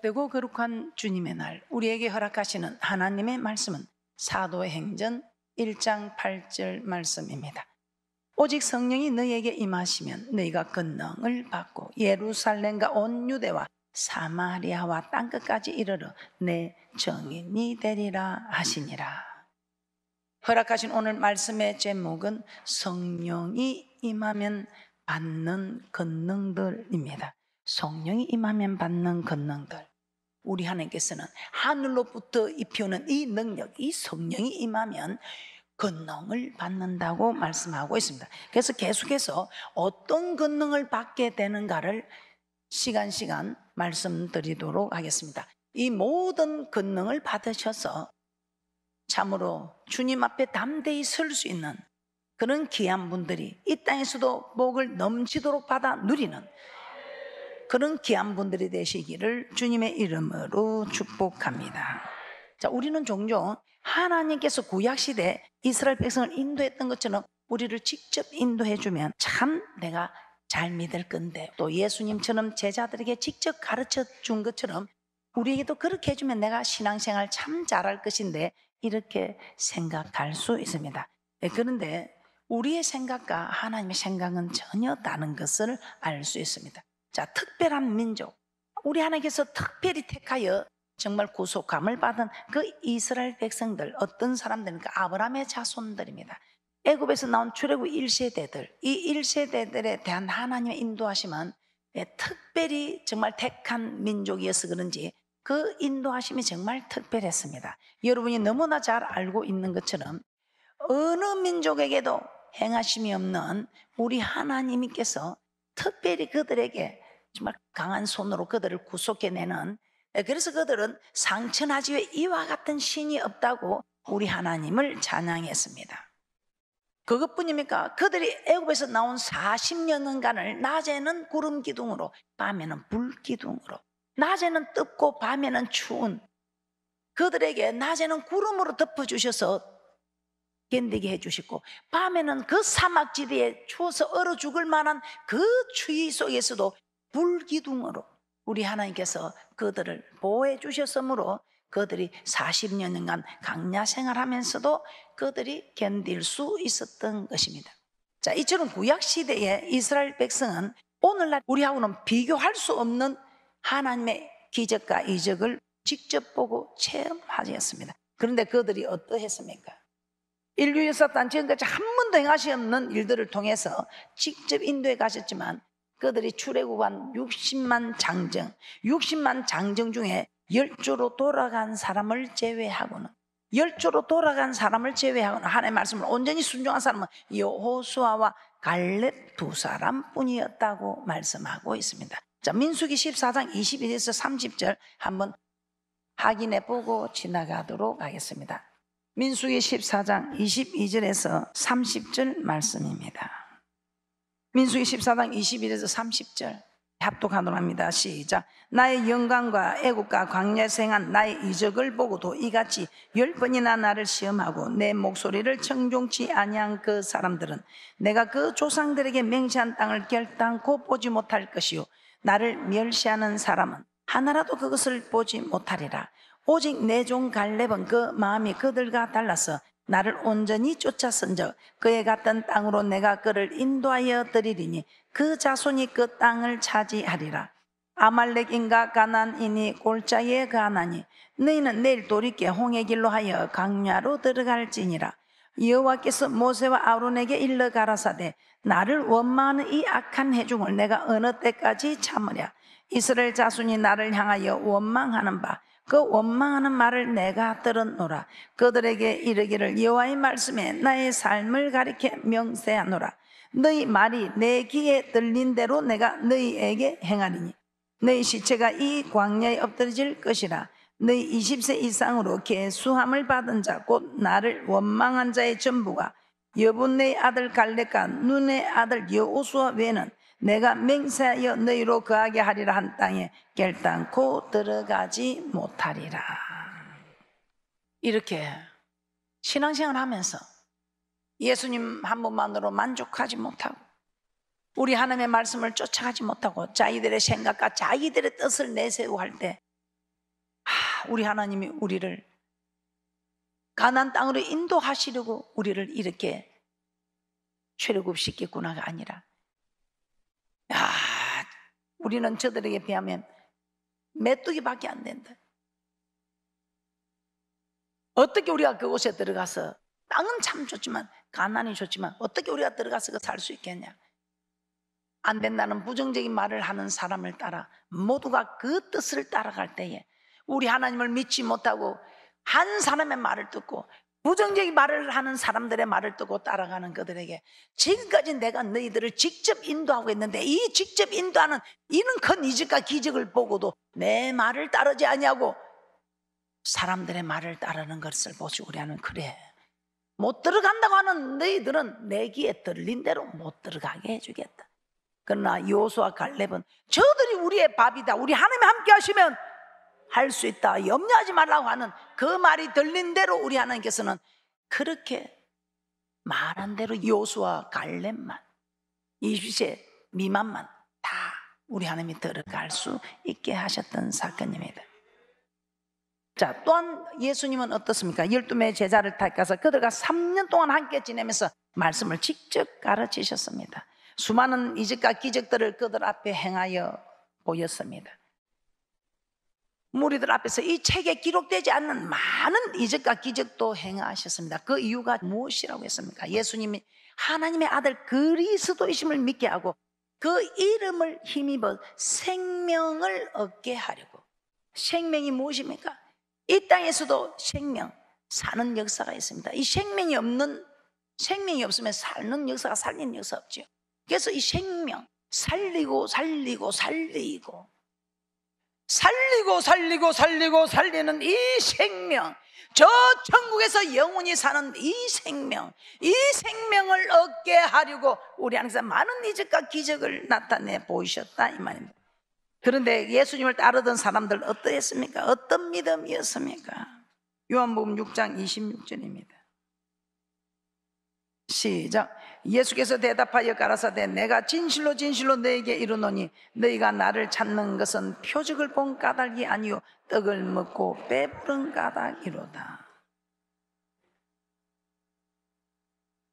복되고 거룩한 주님의 날, 우리에게 허락하시는 하나님의 말씀은 사도행전 1장 8절 말씀입니다. 오직 성령이 너희에게 임하시면 너희가 권능을 받고 예루살렘과 온 유대와 사마리아와 땅 끝까지 이르러 내 정인이 되리라 하시니라. 허락하신 오늘 말씀의 제목은 성령이 임하면 받는 권능들입니다. 성령이 임하면 받는 권능들 우리 하나님께서는 하늘로부터 입히는 이 능력, 이 성령이 임하면 권능을 받는다고 말씀하고 있습니다. 그래서 계속해서 어떤 권능을 받게 되는가를 시간 시간 말씀드리도록 하겠습니다. 이 모든 권능을 받으셔서 참으로 주님 앞에 담대히 설 수 있는 그런 귀한 분들이 이 땅에서도 복을 넘치도록 받아 누리는 그런 귀한 분들이 되시기를 주님의 이름으로 축복합니다. 자, 우리는 종종 하나님께서 구약시대 이스라엘 백성을 인도했던 것처럼 우리를 직접 인도해주면 참 내가 잘 믿을 건데 또 예수님처럼 제자들에게 직접 가르쳐 준 것처럼 우리에게도 그렇게 해주면 내가 신앙생활 참 잘할 것인데 이렇게 생각할 수 있습니다. 네, 그런데 우리의 생각과 하나님의 생각은 전혀 다른 것을 알 수 있습니다. 자, 특별한 민족. 우리 하나님께서 특별히 택하여 정말 구속함을 받은 그 이스라엘 백성들, 어떤 사람들입니까? 아브라함의 자손들입니다. 애굽에서 나온 출애굽 1세대들, 이 1세대들에 대한 하나님의 인도하심은 네, 특별히 정말 택한 민족이어서 그런지 그 인도하심이 정말 특별했습니다. 여러분이 너무나 잘 알고 있는 것처럼 어느 민족에게도 행하심이 없는 우리 하나님께서 특별히 그들에게 정말 강한 손으로 그들을 구속해내는 네, 그래서 그들은 상천하지에 이와 같은 신이 없다고 우리 하나님을 찬양했습니다. 그것뿐입니까? 그들이 애굽에서 나온 40년간을 낮에는 구름 기둥으로 밤에는 불 기둥으로 낮에는 덥고 밤에는 추운 그들에게 낮에는 구름으로 덮어주셔서 견디게 해주시고 밤에는 그 사막지대에 추워서 얼어 죽을 만한 그 추위 속에서도 불기둥으로 우리 하나님께서 그들을 보호해 주셨으므로 그들이 40년간 강야 생활하면서도 그들이 견딜 수 있었던 것입니다. 자, 이처럼 구약시대의 이스라엘 백성은 오늘날 우리하고는 비교할 수 없는 하나님의 기적과 이적을 직접 보고 체험하였습니다. 그런데 그들이 어떠했습니까? 인류 역사 단지까지한 번도 행하시 없는 일들을 통해서 직접 인도해 가셨지만 그들이 출애굽한 60만 장정, 60만 장정 중에 열조로 돌아간 사람을 제외하고는 열조로 돌아간 사람을 제외하고는 하나님의 말씀을 온전히 순종한 사람은 여호수아와 갈렙 두 사람뿐이었다고 말씀하고 있습니다. 자, 민수기 14장 2 2에서 30절 한번 확인해 보고 지나가도록 하겠습니다. 민수기 14장 22절에서 30절 말씀입니다. 민수기 14장 21에서 30절 합독하도록 합니다 시작 나의 영광과 애국과 광야에 행한 나의 이적을 보고도 이같이 열 번이나 나를 시험하고 내 목소리를 청종치 아니한 그 사람들은 내가 그 조상들에게 맹세한 땅을 결단코 보지 못할 것이요 나를 멸시하는 사람은 하나라도 그것을 보지 못하리라 오직 내 종 갈렙은 그 마음이 그들과 달라서 나를 온전히 쫓아선적 그에 갔던 땅으로 내가 그를 인도하여 드리리니 그 자손이 그 땅을 차지하리라 아말렉인가 가난이니 골짜기에 가나니 너희는 내일 돌이켜 홍해 길로 하여 강야로 들어갈지니라 여호와께서 모세와 아론에게 일러 가라사대 나를 원망하는 이 악한 해중을 내가 어느 때까지 참으랴 이스라엘 자손이 나를 향하여 원망하는 바그 원망하는 말을 내가 들었노라 그들에게 이르기를 여호와의 말씀에 나의 삶을 가리켜 명세하노라 너희 말이 내 귀에 들린 대로 내가 너희에게 행하리니 너희 시체가 이 광야에 엎드려질 것이라 너희 20세 이상으로 개수함을 받은 자 곧 나를 원망한 자의 전부가 여분의 아들 갈렙과 눈의 아들 여우수와 외에는 내가 맹세하여 너희로 그하게 하리라 한 땅에 결단코 들어가지 못하리라. 이렇게 신앙생활 하면서 예수님 한 분만으로 만족하지 못하고 우리 하나님의 말씀을 쫓아가지 못하고 자기들의 생각과 자기들의 뜻을 내세우고 할때 우리 하나님이 우리를 가난 땅으로 인도하시려고 우리를 이렇게 출애굽시켰구나가 아니라 야, 우리는 저들에게 비하면 메뚜기밖에 안 된다. 어떻게 우리가 그곳에 들어가서 땅은 참 좋지만 가난이 좋지만 어떻게 우리가 들어가서 살 수 있겠냐? 안 된다는 부정적인 말을 하는 사람을 따라 모두가 그 뜻을 따라갈 때에 우리 하나님을 믿지 못하고 한 사람의 말을 듣고 부정적인 말을 하는 사람들의 말을 뜨고 따라가는 그들에게 지금까지 내가 너희들을 직접 인도하고 있는데 이 직접 인도하는 이는 큰 이직과 기적을 보고도 내 말을 따르지 아니하고 사람들의 말을 따르는 것을 보시고려 하는 그래 못 들어간다고 하는 너희들은 내 귀에 들린 대로 못 들어가게 해주겠다 그러나 요수와 갈렙은 저들이 우리의 밥이다 우리 하나님 함께 하시면 할수 있다. 염려하지 말라고 하는 그 말이 들린 대로 우리 하나님께서는 그렇게 말한 대로 요수와 갈렙만 20세 미만만 다 우리 하나님이 들어갈 수 있게 하셨던 사건입니다. 자, 또한 예수님은 어떻습니까? 12명의 제자를 닦아서 그들과 3년 동안 함께 지내면서 말씀을 직접 가르치셨습니다. 수많은 이적과 기적들을 그들 앞에 행하여 보였습니다. 무리들 앞에서 이 책에 기록되지 않는 많은 이적과 기적도 행하셨습니다. 그 이유가 무엇이라고 했습니까? 예수님이 하나님의 아들 그리스도이심을 믿게 하고 그 이름을 힘입어 생명을 얻게 하려고. 생명이 무엇입니까? 이 땅에서도 생명, 사는 역사가 있습니다. 이 생명이 없는, 생명이 없으면 사는 역사가 살리는 역사 없지 그래서 이 생명, 살리고, 살리고, 살리고, 살리고 살리고 살리고 살리는 이 생명 저 천국에서 영원히 사는 이 생명 이 생명을 얻게 하려고 우리 항상 많은 이적과 기적을 나타내 보이셨다 이 말입니다 그런데 예수님을 따르던 사람들 어떠했습니까? 어떤 믿음이었습니까? 요한복음 6장 26절입니다 시작. 예수께서 대답하여 가라사대 내가 진실로 진실로 너에게 이르노니 너희가 나를 찾는 것은 표적을 본 까닭이 아니요 떡을 먹고 배부른 까닭이로다.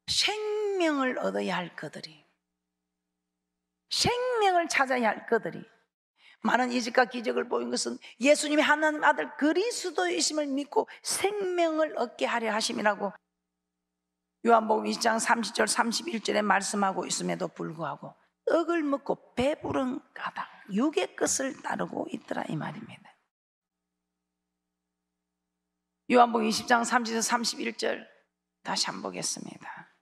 생명을 얻어야 할 것들이 생명을 찾아야 할 것들이 많은 이직과 기적을 보인 것은 예수님이 하나님 아들 그리스도이심을 믿고 생명을 얻게 하려 하심이라고 요한복음 2장 30절 31절에 말씀하고 있음에도 불구하고 떡을 먹고 배부른 가당 육의 끝을 따르고 있더라 이 말입니다. 요한복음 20장 30절 31절 다시 한번 보겠습니다.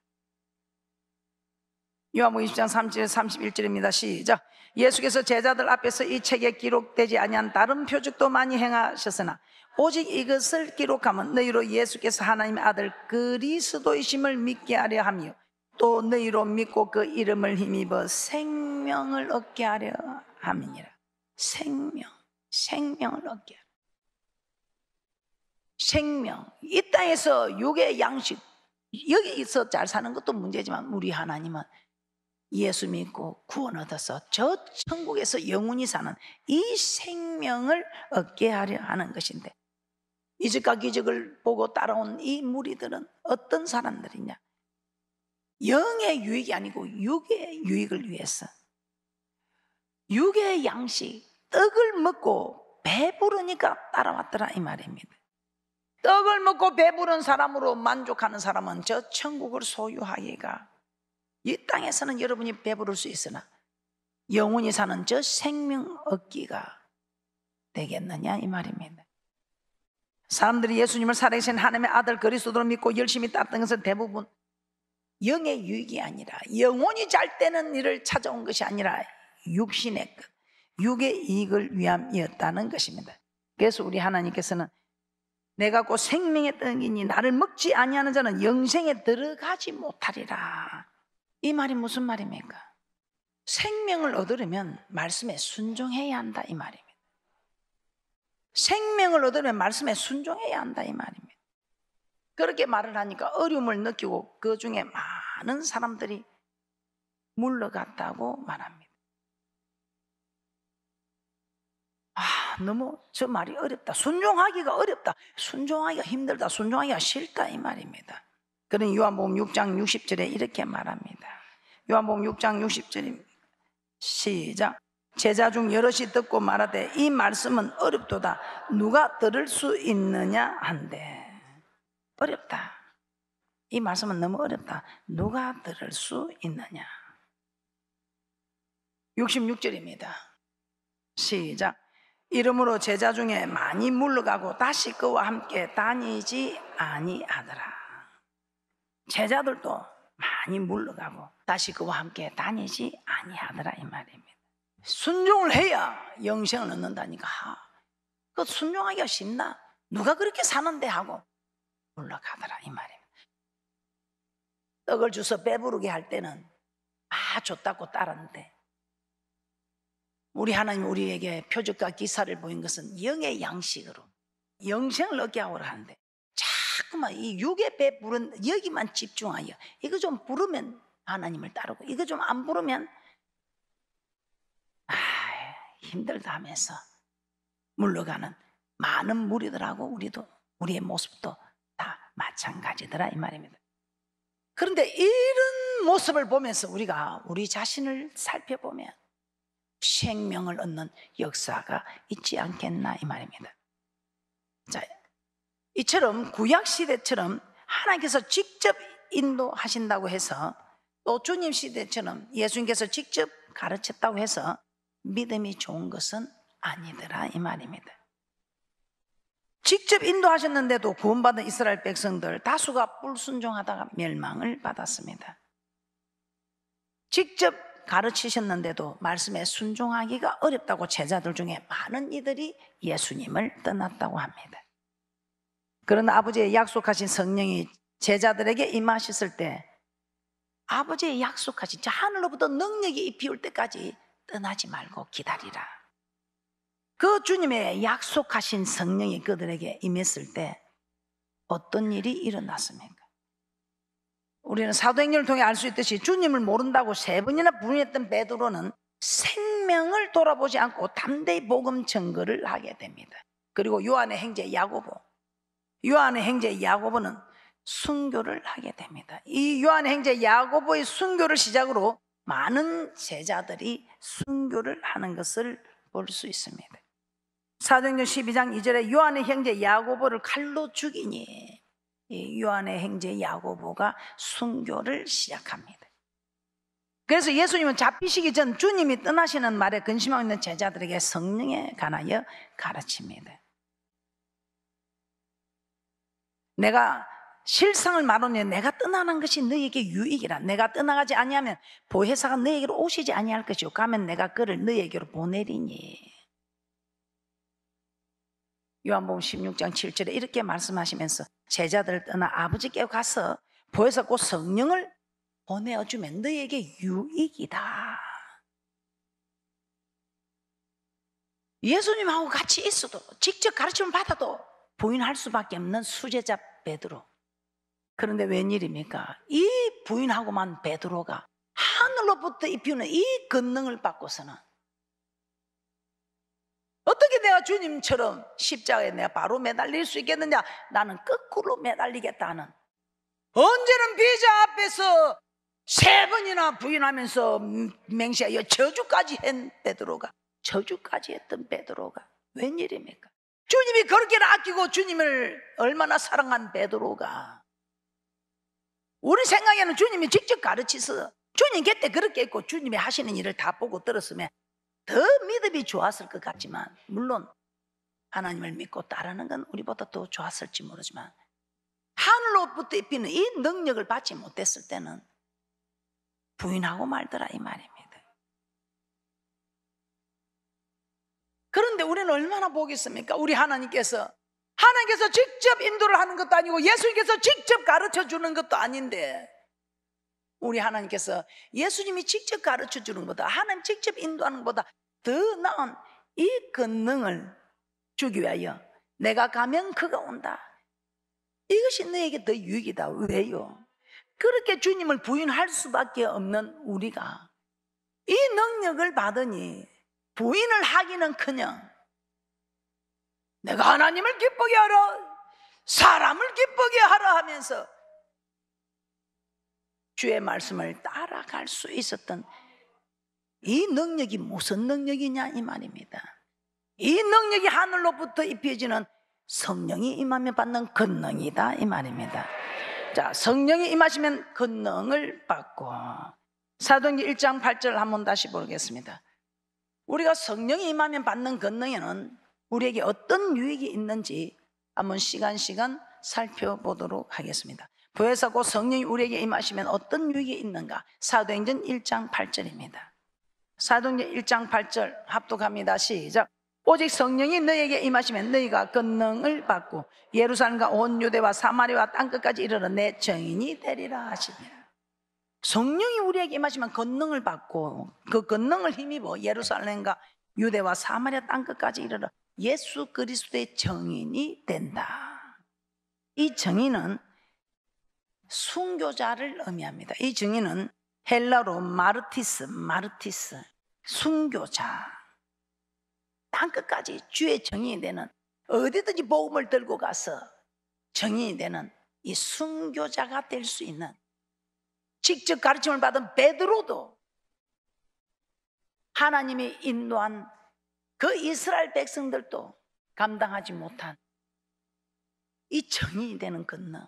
요한복음 20장 3절 31절입니다. 시작. 예수께서 제자들 앞에서 이 책에 기록되지 아니한 다른 표적도 많이 행하셨으나 오직 이것을 기록하면 너희로 예수께서 하나님의 아들 그리스도이심을 믿게 하려 하며 또 너희로 믿고 그 이름을 힘입어 생명을 얻게 하려 함이니라. 생명, 생명을 얻게 하라. 생명. 이 땅에서 육의 양식, 여기서 잘 사는 것도 문제지만 우리 하나님은 예수 믿고 구원 얻어서 저 천국에서 영원히 사는 이 생명을 얻게 하려 하는 것인데 이적과 기적을 보고 따라온 이 무리들은 어떤 사람들이냐? 영의 유익이 아니고 육의 유익을 위해서 육의 양식 떡을 먹고 배부르니까 따라왔더라 이 말입니다. 떡을 먹고 배부른 사람으로 만족하는 사람은 저 천국을 소유하기가 이 땅에서는 여러분이 배부를 수 있으나 영원히 사는 저 생명 얻기가 되겠느냐 이 말입니다. 사람들이 예수님을 살아계신 하나님의 아들 그리스도로 믿고 열심히 땄던 것은 대부분 영의 유익이 아니라 영혼이 잘 되는 일을 찾아온 것이 아니라 육신의 것, 육의 이익을 위함이었다는 것입니다. 그래서 우리 하나님께서는 내가 곧 생명의 떡이니 나를 먹지 아니하는 자는 영생에 들어가지 못하리라. 이 말이 무슨 말입니까? 생명을 얻으려면 말씀에 순종해야 한다 이 말입니다. 생명을 얻으려면 말씀에 순종해야 한다 이 말입니다. 그렇게 말을 하니까 어려움을 느끼고 그 중에 많은 사람들이 물러갔다고 말합니다. 아, 너무 저 말이 어렵다. 순종하기가 어렵다. 순종하기가 힘들다. 순종하기가 싫다. 이 말입니다. 그는 요한복음 6장 60절에 이렇게 말합니다. 요한복음 6장 60절입니다. 시작. 제자 중 여럿이 듣고 말하되 이 말씀은 어렵도다. 누가 들을 수 있느냐 한데 어렵다. 이 말씀은 너무 어렵다. 누가 들을 수 있느냐. 66절입니다. 시작. 이름으로 제자 중에 많이 물러가고 다시 그와 함께 다니지 아니하더라. 제자들도 많이 물러가고 다시 그와 함께 다니지 아니하더라 이 말입니다. 순종을 해야 영생을 얻는다니까. 그 순종하기가 쉽나? 누가 그렇게 사는데 하고 물러가더라 이 말입니다. 떡을 주서 배부르게 할 때는 아 좋다고 따르는데 우리 하나님 우리에게 표적과 기사를 보인 것은 영의 양식으로 영생을 얻게 하오라 하데 자꾸만 이 육의 배 부른 여기만 집중하여 이거 좀 부르면 하나님을 따르고 이거 좀 안 부르면 아 힘들다 하면서 물러가는 많은 무리들하고 우리도 우리의 모습도 다 마찬가지더라 이 말입니다. 그런데 이런 모습을 보면서 우리가 우리 자신을 살펴보면 생명을 얻는 역사가 있지 않겠나 이 말입니다. 자, 이처럼 구약 시대처럼 하나님께서 직접 인도하신다고 해서 또 주님 시대처럼 예수님께서 직접 가르쳤다고 해서 믿음이 좋은 것은 아니더라 이 말입니다. 직접 인도하셨는데도 구원받은 이스라엘 백성들 다수가 불순종하다가 멸망을 받았습니다. 직접 가르치셨는데도 말씀에 순종하기가 어렵다고 제자들 중에 많은 이들이 예수님을 떠났다고 합니다. 그런 아버지의 약속하신 성령이 제자들에게 임하셨을 때 아버지의 약속하신 저 하늘로부터 능력이 비히올 때까지 떠나지 말고 기다리라. 그 주님의 약속하신 성령이 그들에게 임했을 때 어떤 일이 일어났습니까? 우리는 사도행전을 통해 알 수 있듯이 주님을 모른다고 세 번이나 부인했던 베드로는 생명을 돌아보지 않고 담대히 복음 증거를 하게 됩니다. 그리고 요한의 행제 야고보 요한의 행제 야고보는 순교를 하게 됩니다. 이 요한의 행제 야고보의 순교를 시작으로 많은 제자들이 순교를 하는 것을 볼 수 있습니다. 사도행전 12장 2절에 요한의 형제 야고보를 칼로 죽이니 요한의 형제 야고보가 순교를 시작합니다. 그래서 예수님은 잡히시기 전 주님이 떠나시는 말에 근심하고 있는 제자들에게 성령에 관하여 가르칩니다. 내가 실상을 말하면 내가 떠나는 것이 너에게 유익이라 내가 떠나가지 아니하면 보혜사가 너에게로 오시지 아니할 것이요 가면 내가 그를 너에게로 보내리니 요한복음 16장 7절에 이렇게 말씀하시면서 제자들을 떠나 아버지께 가서 보혜사 곧 성령을 보내어 주면 너에게 유익이다 예수님하고 같이 있어도 직접 가르침을 받아도 부인할 수밖에 없는 수제자 베드로. 그런데 웬일입니까? 이 부인하고만 베드로가 하늘로부터 입히는 이근능을 받고서는 어떻게 내가 주님처럼 십자가에 내가 바로 매달릴 수 있겠느냐? 나는 거꾸로 매달리겠다는 언제는 비자 앞에서 세 번이나 부인하면서 맹세하여 저주까지 한 베드로가 저주까지 했던 베드로가 웬일입니까? 주님이 그렇게나 아끼고 주님을 얼마나 사랑한 베드로가 우리 생각에는 주님이 직접 가르치서 주님 곁에 그렇게 있고 주님이 하시는 일을 다 보고 들었으면 더 믿음이 좋았을 것 같지만 물론 하나님을 믿고 따르는 건 우리보다 더 좋았을지 모르지만 하늘로부터 입히는 이 능력을 받지 못했을 때는 부인하고 말더라 이 말입니다. 그런데 우리는 얼마나 보겠습니까 우리 하나님께서 하나님께서 직접 인도를 하는 것도 아니고 예수님께서 직접 가르쳐 주는 것도 아닌데 우리 하나님께서 예수님이 직접 가르쳐 주는 것보다 하나님 직접 인도하는 것보다 더 나은 이 권능을 주기 위하여 내가 가면 그가 온다. 이것이 너에게 더 유익이다. 왜요? 그렇게 주님을 부인할 수밖에 없는 우리가 이 능력을 받으니 부인을 하기는 커녕 내가 하나님을 기쁘게 하라 사람을 기쁘게 하라 하면서 주의 말씀을 따라갈 수 있었던 이 능력이 무슨 능력이냐 이 말입니다. 이 능력이 하늘로부터 입혀지는 성령이 임하면 받는 근능이다이 말입니다. 자, 성령이 임하시면 근능을 받고 사도행전 1장 8절 한번 다시 보겠습니다. 우리가 성령이 임하면 받는 권능에는 우리에게 어떤 유익이 있는지 한번 시간 시간 살펴보도록 하겠습니다. 부에서고 성령이 우리에게 임하시면 어떤 유익이 있는가? 사도행전 1장 8절입니다. 사도행전 1장 8절 합독합니다. 시작. 오직 성령이 너에게 임하시면 너희가 권능을 받고 예루살렘과 온 유대와 사마리와 땅 끝까지 이르러 내 정인이 되리라 하시니라. 성령이 우리에게 임하시면 권능을 받고 그 권능을 힘입어 예루살렘과 유대와 사마리아 땅 끝까지 이르러 예수 그리스도의 정인이 된다. 이 정인은 순교자를 의미합니다. 이 정인은 헬라로 마르티스, 마르티스, 순교자. 땅 끝까지 주의 정인이 되는 어디든지 복음을 들고 가서 정인이 되는 이 순교자가 될 수 있는 직접 가르침을 받은 베드로도 하나님이 인도한 그 이스라엘 백성들도 감당하지 못한 이 정이 인 되는 건능.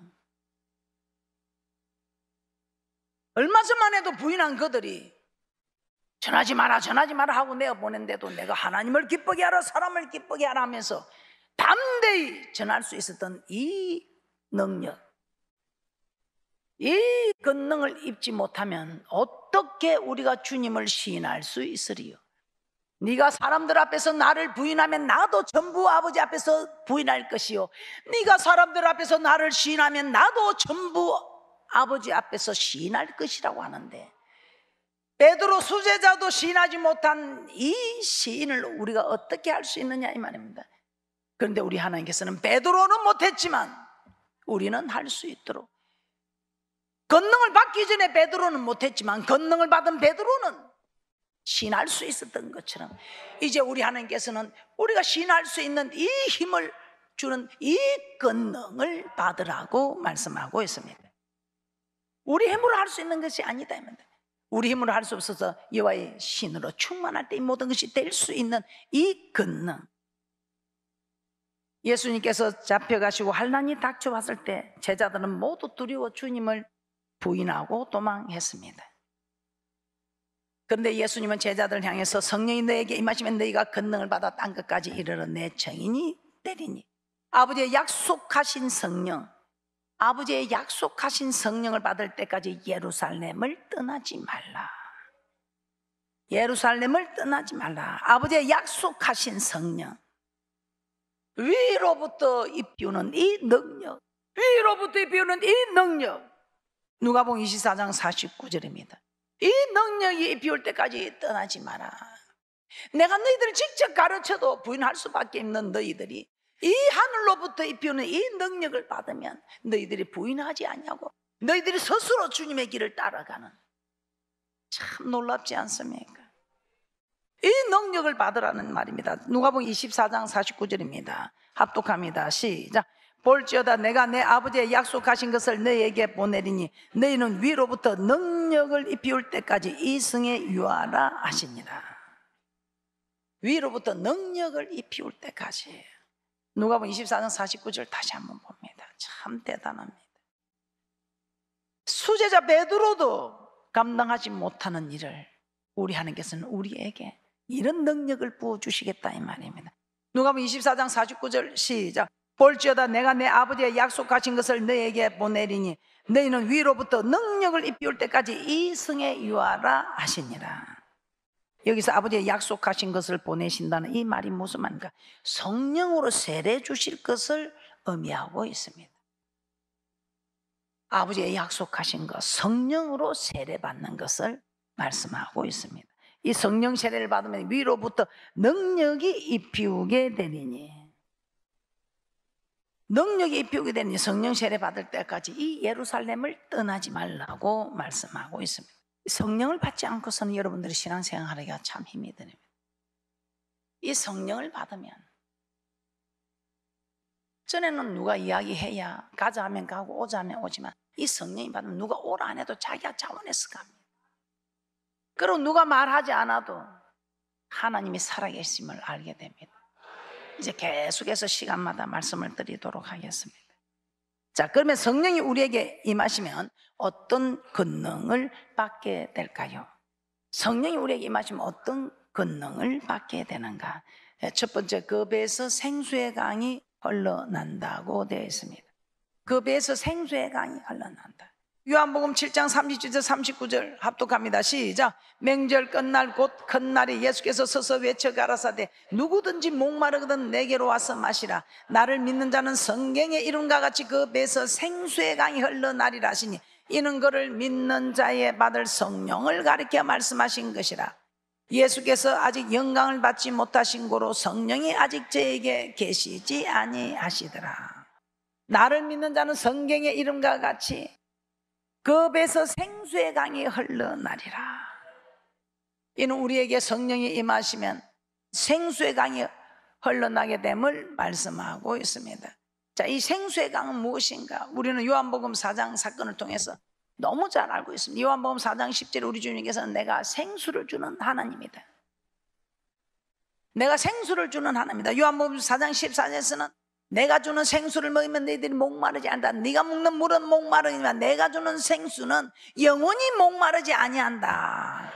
얼마 전만 해도 부인한 그들이 전하지 마라, 전하지 마라 하고 내어 보낸데도 내가 하나님을 기쁘게 하라, 사람을 기쁘게 하라 하면서 담대히 전할 수 있었던 이 능력. 이 권능을 입지 못하면 어떻게 우리가 주님을 시인할 수 있으리요? 네가 사람들 앞에서 나를 부인하면 나도 전부 아버지 앞에서 부인할 것이요. 네가 사람들 앞에서 나를 시인하면 나도 전부 아버지 앞에서 시인할 것이라고 하는데 베드로 수제자도 시인하지 못한 이 시인을 우리가 어떻게 할 수 있느냐 이 말입니다. 그런데 우리 하나님께서는 베드로는 못했지만 우리는 할 수 있도록 건능을 받기 전에 베드로는 못했지만 건능을 받은 베드로는 신할 수 있었던 것처럼 이제 우리 하나님께서는 우리가 신할 수 있는 이 힘을 주는 이건능을 받으라고 말씀하고 있습니다. 우리 힘으로 할 수 있는 것이 아니다. 우리 힘으로 할 수 없어서 여와의 신으로 충만할 때 모든 것이 될 수 있는 이 권능. 예수님께서 잡혀가시고 환란이 닥쳐왔을 때 제자들은 모두 두려워 주님을 부인하고 도망했습니다. 그런데 예수님은 제자들 향해서 성령이 너에게 임하시면 너희가 권능을 받아 땅 끝까지 이르러 내 정인이 때리니 아버지의 약속하신 성령 아버지의 약속하신 성령을 받을 때까지 예루살렘을 떠나지 말라. 예루살렘을 떠나지 말라. 아버지의 약속하신 성령. 위로부터 입비우는 이 능력. 위로부터 입비우는 이 능력. 누가복 24장 49절입니다. 이 능력이 비올 때까지 떠나지 마라. 내가 너희들을 직접 가르쳐도 부인할 수밖에 없는 너희들이 이 하늘로부터 입히는 이 능력을 받으면 너희들이 부인하지 않냐고 너희들이 스스로 주님의 길을 따라가는 참 놀랍지 않습니까? 이 능력을 받으라는 말입니다. 누가복음 24장 49절입니다. 합독합니다. 시작. 볼지어다 내가 내 아버지의 약속하신 것을 너희에게 보내리니 너희는 위로부터 능력을 입히울 때까지 이 성에 유하라 하시니라 위로부터 능력을 입히울 때까지 누가 보면 24장 49절 다시 한번 봅니다 참 대단합니다 수제자 베드로도 감당하지 못하는 일을 우리 하나님께서는 우리에게 이런 능력을 부어주시겠다 이 말입니다 누가 보면 24장 49절 시작 볼지어다 내가 내 아버지의 약속하신 것을 너에게 보내리니 너희는 위로부터 능력을 입히울 때까지 이 성에 유하라 하시니라. 여기서 아버지의 약속하신 것을 보내신다는 이 말이 무슨 말인가? 성령으로 세례 주실 것을 의미하고 있습니다. 아버지의 약속하신 것, 성령으로 세례 받는 것을 말씀하고 있습니다. 이 성령 세례를 받으면 위로부터 능력이 입히우게 되리니. 능력이 입히게 되니 성령 세례 받을 때까지 이 예루살렘을 떠나지 말라고 말씀하고 있습니다. 성령을 받지 않고서는 여러분들이 신앙생활 하기가 참 힘이 드립니이 성령을 받으면 전에는 누가 이야기해야 가자 하면 가고 오자 하면 오지만 이 성령이 받으면 누가 오라 안 해도 자기가 자원해서 갑니다. 그리고 누가 말하지 않아도 하나님이 살아계심을 알게 됩니다. 이제 계속해서 시간마다 말씀을 드리도록 하겠습니다. 자, 그러면 성령이 우리에게 임하시면 어떤 권능을 받게 될까요? 성령이 우리에게 임하시면 어떤 권능을 받게 되는가? 예, 첫 번째, 그 배에서 생수의 강이 흘러난다고 되어 있습니다. 그 배에서 생수의 강이 흘러난다. 요한복음 7장 3 0절 39절 합독합니다. 시작. 맹절 끝날 곧 큰날에 예수께서 서서 외쳐 가라사대 누구든지 목마르거든 내게로 와서 마시라. 나를 믿는 자는 성경의 이름과 같이 그 배에서 생수의 강이 흘러나리라 하시니 이는 그를 믿는 자의 받을 성령을 가리켜 말씀하신 것이라. 예수께서 아직 영광을 받지 못하신 고로 성령이 아직 저에게 계시지 아니하시더라. 나를 믿는 자는 성경의 이름과 같이 급에서 생수의 강이 흘러나리라. 이는 우리에게 성령이 임하시면 생수의 강이 흘러나게 됨을 말씀하고 있습니다. 자, 이 생수의 강은 무엇인가? 우리는 요한복음 4장 사건을 통해서 너무 잘 알고 있습니다. 요한복음 4장 10절에 우리 주님께서는 내가 생수를 주는 하나님이다. 내가 생수를 주는 하나입니다 요한복음 4장 14절에서는 내가 주는 생수를 먹으면 너희들이 목마르지 않다. 네가 먹는 물은 목마르지만 내가 주는 생수는 영원히 목마르지 아니한다.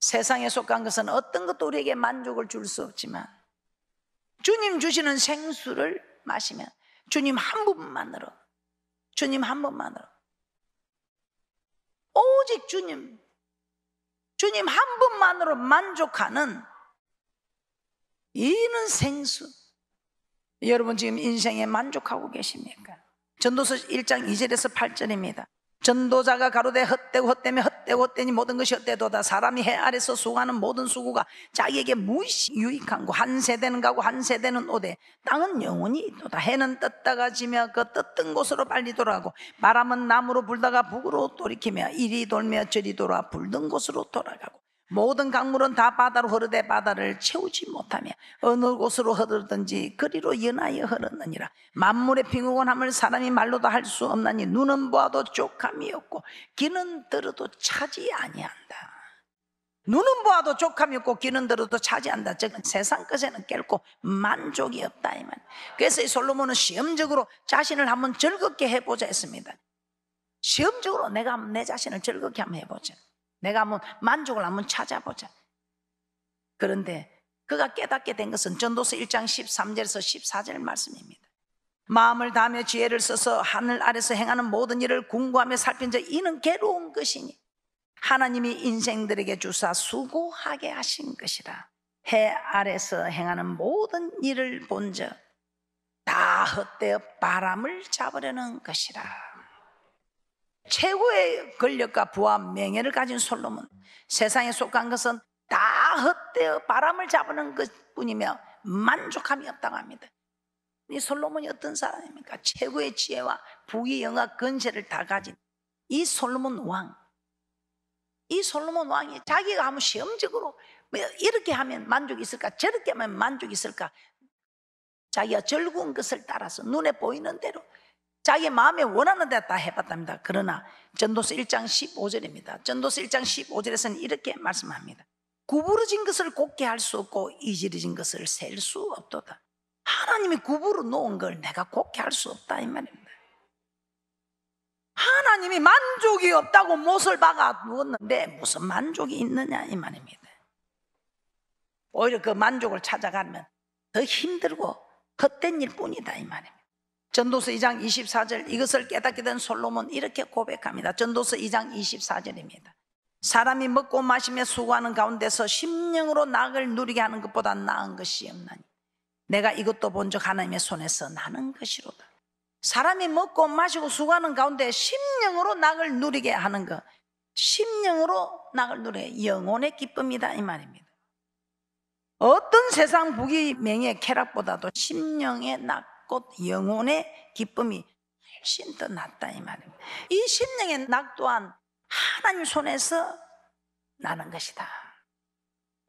세상에 속한 것은 어떤 것도 우리에게 만족을 줄 수 없지만 주님 주시는 생수를 마시면 주님 한 분만으로 주님 한 분만으로 오직 주님 주님 한 분만으로 만족하는 이는 생수. 여러분 지금 인생에 만족하고 계십니까? 전도서 1장 2절에서 8절입니다. 전도자가 가로되 헛되고 헛되며 헛되고 헛되니 모든 것이 헛되도다 사람이 해 아래서 수고하는 모든 수고가 자기에게 무엇이 유익한 고한 세대는 가고 한 세대는 오되 땅은 영원히 있도다 해는 떴다가 지며 그 떴던 곳으로 빨리 돌아가고 바람은 남으로 불다가 북으로 돌이키며 이리 돌며 저리 돌아 불던 곳으로 돌아가고 모든 강물은 다 바다로 흐르되 바다를 채우지 못하며 어느 곳으로 흐르든지 그리로 연하여 흐르느니라 만물의 빙우건함을 사람이 말로도 할 수 없나니 눈은 보아도 족함이 없고 귀는 들어도 차지 아니한다 눈은 보아도 족함이 없고 귀는 들어도 차지한다. 즉 세상 것에는 결코 만족이 없다 그래서 이 솔로몬은 시험적으로 자신을 한번 즐겁게 해보자 했습니다. 시험적으로 내가 내 자신을 즐겁게 한번 해보자. 내가 한번 만족을 한번 찾아보자. 그런데 그가 깨닫게 된 것은 전도서 1장 13절에서 14절 말씀입니다. 마음을 다하 지혜를 써서 하늘 아래서 행하는 모든 일을 궁구하며 살핀 자 이는 괴로운 것이니 하나님이 인생들에게 주사 수고하게 하신 것이라 해 아래서 행하는 모든 일을 본즉 다 헛되어 바람을 잡으려는 것이라 최고의 권력과 부와 명예를 가진 솔로몬 세상에 속한 것은 다 헛되어 바람을 잡는 것뿐이며 만족함이 없다고 합니다 이 솔로몬이 어떤 사람입니까? 최고의 지혜와 부의 영화 근세를 다 가진 이 솔로몬 왕. 이 솔로몬 왕이 자기가 아무 시험적으로 뭐 이렇게 하면 만족이 있을까? 저렇게 하면 만족이 있을까? 자기가 절구 것을 따라서 눈에 보이는 대로 자기 마음에 원하는 데다 해봤답니다. 그러나 전도서 1장 15절입니다. 전도서 1장 15절에서는 이렇게 말씀합니다. 구부러진 것을 곱게 할 수 없고 이지러진 것을 셀 수 없도다. 하나님이 구부러 놓은 걸 내가 곱게 할 수 없다 이 말입니다. 하나님이 만족이 없다고 못을 박아 누웠는데 무슨 만족이 있느냐 이 말입니다. 오히려 그 만족을 찾아가면 더 힘들고 헛된 일뿐이다 이 말입니다. 전도서 2장 24절 이것을 깨닫게 된 솔로몬 이렇게 고백합니다. 전도서 2장 24절입니다. 사람이 먹고 마시며 수고하는 가운데서 심령으로 낙을 누리게 하는 것보다 나은 것이 없나니 내가 이것도 본 적 하나님의 손에서 나는 것이로다. 사람이 먹고 마시고 수고하는 가운데 심령으로 낙을 누리게 하는 것 심령으로 낙을 누리게 영혼의 기쁨이다 이 말입니다. 어떤 세상 부귀 명예 쾌락보다도 심령의 낙곧 영혼의 기쁨이 훨씬 더 낫다 이 말입니다. 이 심령의 낙 또한 하나님 손에서 나는 것이다.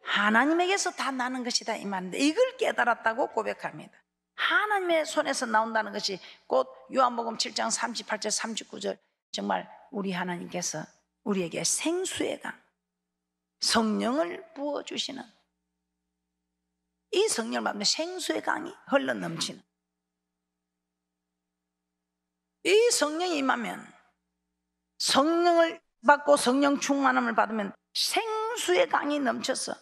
하나님에게서 다 나는 것이다 이 말인데 이걸 깨달았다고 고백합니다. 하나님의 손에서 나온다는 것이 곧 요한복음 7장 38절 39절 정말 우리 하나님께서 우리에게 생수의 강 성령을 부어 주시는 이 성령을 받는 생수의 강이 흘러 넘치는 이 성령이 임하면 성령을 받고 성령 충만함을 받으면 생수의 강이 넘쳐서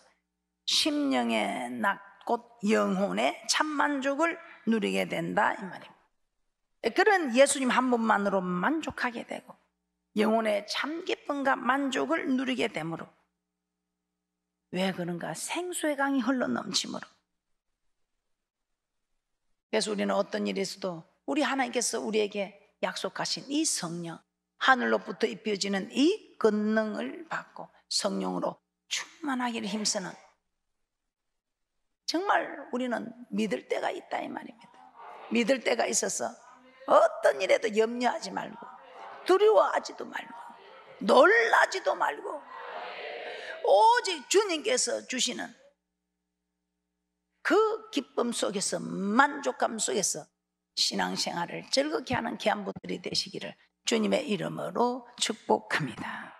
심령의 낙꽃 영혼의 참만족을 누리게 된다 이 말입니다 그런 예수님 한 분만으로 만족하게 되고 영혼의 참 기쁨과 만족을 누리게 되므로 왜 그런가 생수의 강이 흘러 넘침으로 그래서 우리는 어떤 일이 있도 우리 하나님께서 우리에게 약속하신 이 성령, 하늘로부터 입혀지는 이 권능을 받고 성령으로 충만하기를 힘쓰는 정말 우리는 믿을 때가 있다 이 말입니다. 믿을 때가 있어서 어떤 일에도 염려하지 말고 두려워하지도 말고 놀라지도 말고 오직 주님께서 주시는 그 기쁨 속에서 만족감 속에서 신앙생활을 즐겁게 하는 귀한 분들이 되시기를 주님의 이름으로 축복합니다.